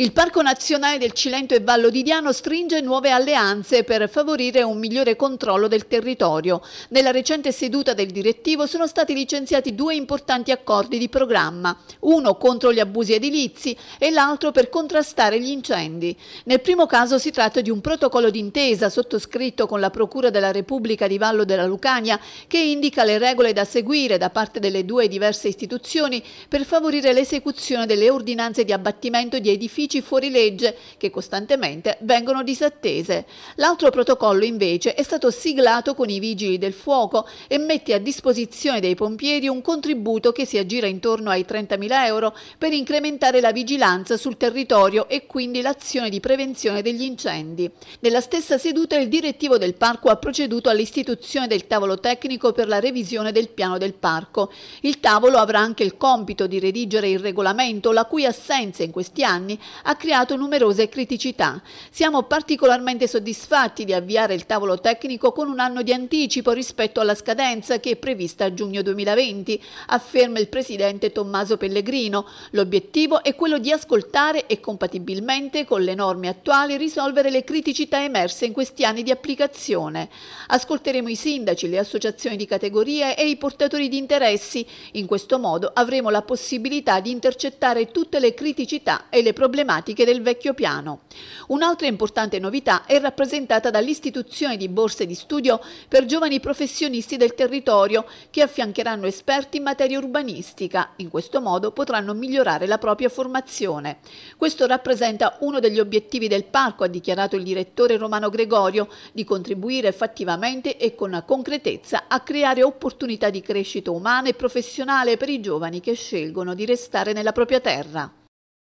Il Parco Nazionale del Cilento e Vallo di Diano stringe nuove alleanze per favorire un migliore controllo del territorio. Nella recente seduta del direttivo sono stati licenziati due importanti accordi di programma, uno contro gli abusi edilizi e l'altro per contrastare gli incendi. Nel primo caso si tratta di un protocollo d'intesa sottoscritto con la Procura della Repubblica di Vallo della Lucania che indica le regole da seguire da parte delle due diverse istituzioni per favorire l'esecuzione delle ordinanze di abbattimento di edifici fuori legge che costantemente vengono disattese. L'altro protocollo invece è stato siglato con i vigili del fuoco e mette a disposizione dei pompieri un contributo che si aggira intorno ai 30.000 euro per incrementare la vigilanza sul territorio e quindi l'azione di prevenzione degli incendi. Nella stessa seduta il direttivo del parco ha proceduto all'istituzione del tavolo tecnico per la revisione del piano del parco. Il tavolo avrà anche il compito di redigere il regolamento, la cui assenza in questi anni ha creato numerose criticità. Siamo particolarmente soddisfatti di avviare il tavolo tecnico con un anno di anticipo rispetto alla scadenza che è prevista a giugno 2020, afferma il presidente Tommaso Pellegrino. L'obiettivo è quello di ascoltare e compatibilmente con le norme attuali risolvere le criticità emerse in questi anni di applicazione. Ascolteremo i sindaci, le associazioni di categoria e i portatori di interessi. In questo modo avremo la possibilità di intercettare tutte le criticità e le problematiche problematiche del vecchio piano. Un'altra importante novità è rappresentata dall'istituzione di borse di studio per giovani professionisti del territorio che affiancheranno esperti in materia urbanistica. In questo modo potranno migliorare la propria formazione. Questo rappresenta uno degli obiettivi del parco, ha dichiarato il direttore Romano Gregorio, di contribuire effettivamente e con concretezza a creare opportunità di crescita umana e professionale per i giovani che scelgono di restare nella propria terra.